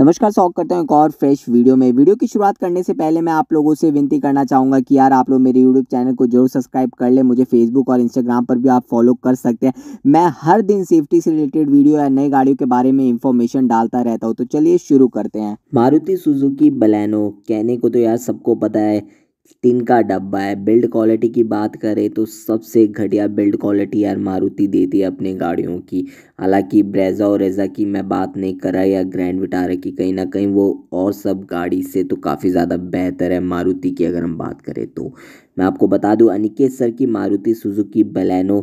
नमस्कार स्वागत करता हूँ एक और फ्रेश वीडियो में वीडियो की शुरुआत करने से पहले मैं आप लोगों से विनती करना चाहूँगा कि यार आप लोग मेरे यूट्यूब चैनल को जरूर सब्सक्राइब कर ले मुझे फेसबुक और इंस्टाग्राम पर भी आप फॉलो कर सकते हैं मैं हर दिन सेफ्टी से रिलेटेड वीडियो या नई गाड़ियों के बारे में इंफॉर्मेशन डालता रहता हूँ तो चलिए शुरू करते हैं मारुति सुजुकी बलैनो कहने को तो यार सबको पता है टिन का डब्बा है बिल्ड क्वालिटी की बात करें तो सबसे घटिया बिल्ड क्वालिटी यार मारुति देती है अपने गाड़ियों की हालांकि ब्रेजा और रेजा की मैं बात नहीं कर रहा या ग्रैंड विटारा की कहीं ना कहीं वो और सब गाड़ी से तो काफ़ी ज़्यादा बेहतर है मारुति की अगर हम बात करें तो मैं आपको बता दूं अनिकेत सर की मारुति सुजुकी बलैनो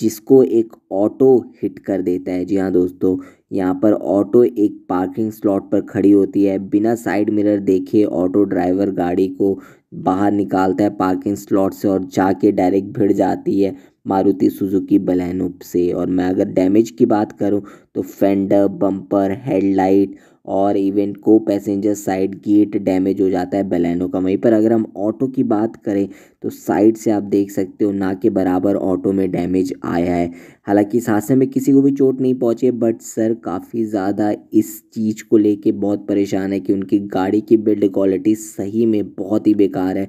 जिसको एक ऑटो हिट कर देता है जी हाँ दोस्तों यहाँ पर ऑटो एक पार्किंग स्लॉट पर खड़ी होती है बिना साइड मिरर देखे ऑटो ड्राइवर गाड़ी को बाहर निकालता है पार्किंग स्लॉट से और जाके डायरेक्ट भिड़ जाती है मारुति सुजुकी बलैनो से और मैं अगर डैमेज की बात करूँ तो फेंडर बम्पर हेडलाइट और इवेंट को पैसेंजर साइड गेट डैमेज हो जाता है बलेनो का वहीं पर अगर हम ऑटो की बात करें तो साइड से आप देख सकते हो ना के बराबर ऑटो में डैमेज आया है हालांकि इस हादसे में किसी को भी चोट नहीं पहुंची है बट सर काफ़ी ज़्यादा इस चीज़ को लेके बहुत परेशान है कि उनकी गाड़ी की बिल्ड क्वालिटी सही में बहुत ही बेकार है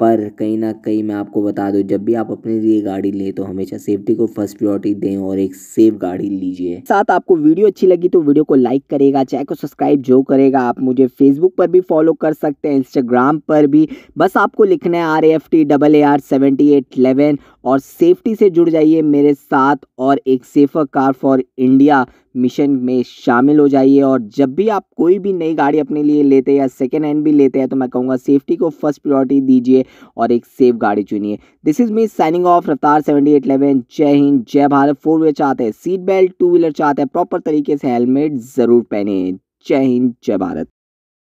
पर कहीं ना कहीं मैं आपको बता दूं जब भी आप अपने लिए गाड़ी लें तो हमेशा सेफ्टी को फर्स्ट प्रायोरिटी दें और एक सेफ गाड़ी लीजिए साथ आपको वीडियो अच्छी लगी तो वीडियो को लाइक करेगा चैनल को सब्सक्राइब जो करेगा आप मुझे फेसबुक पर भी फॉलो कर सकते हैं इंस्टाग्राम पर भी बस आपको लिखना है R F T double A R seventy eight eleven और सेफ्टी से जुड़ जाइए मेरे साथ और एक safer car for India mission में शामिल हो जाइए और जब भी आप कोई भी नई गाड़ी अपने लिए लेते हैं या सेकेंड हैंड भी लेते हैं तो मैं कहूँगा सेफ्टी को फर्स्ट प्रायोरिटी दीजिए और एक सेफ गाड़ी चुनिए this is me signing off Raftaar seventy eight eleven जय हिंद जय भारत फोर व्हीलर चाहते हैं सीट बेल्ट टू व्हीलर चाहते हैं प्रॉपर तरीके से हेलमेट ज़रूर पहने जय हिंद जय भारत